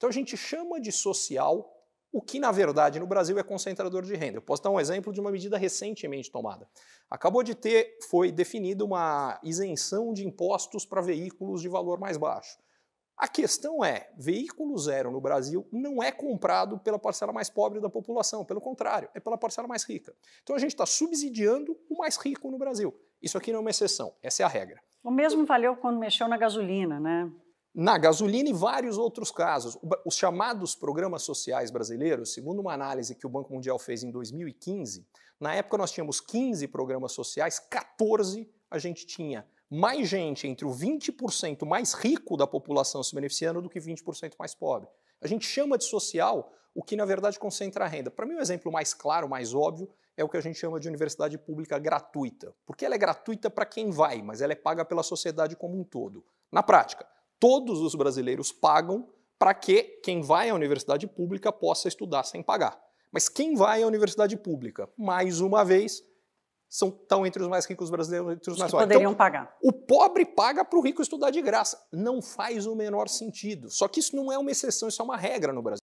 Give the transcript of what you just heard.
Então a gente chama de social o que, na verdade, no Brasil é concentrador de renda. Eu posso dar um exemplo de uma medida recentemente tomada. Acabou de ter, foi definida uma isenção de impostos para veículos de valor mais baixo. A questão é, veículo zero no Brasil não é comprado pela parcela mais pobre da população, pelo contrário, é pela parcela mais rica. Então a gente está subsidiando o mais rico no Brasil. Isso aqui não é uma exceção, essa é a regra. O mesmo valeu quando mexeu na gasolina, né? na gasolina e vários outros casos. Os chamados programas sociais brasileiros, segundo uma análise que o Banco Mundial fez em 2015, na época nós tínhamos 15 programas sociais, 14 a gente tinha mais gente entre o 20% mais rico da população se beneficiando do que 20% mais pobre. A gente chama de social o que na verdade concentra a renda. Para mim, o um exemplo mais claro, mais óbvio, é o que a gente chama de universidade pública gratuita. Porque ela é gratuita para quem vai, mas ela é paga pela sociedade como um todo. Na prática, todos os brasileiros pagam para que quem vai à universidade pública possa estudar sem pagar. Mas quem vai à universidade pública, mais uma vez, são tão entre os mais ricos brasileiros, entre os mais pobres. Então, poderiam então, pagar. O pobre paga para o rico estudar de graça. Não faz o menor sentido. Só que isso não é uma exceção, isso é uma regra no Brasil.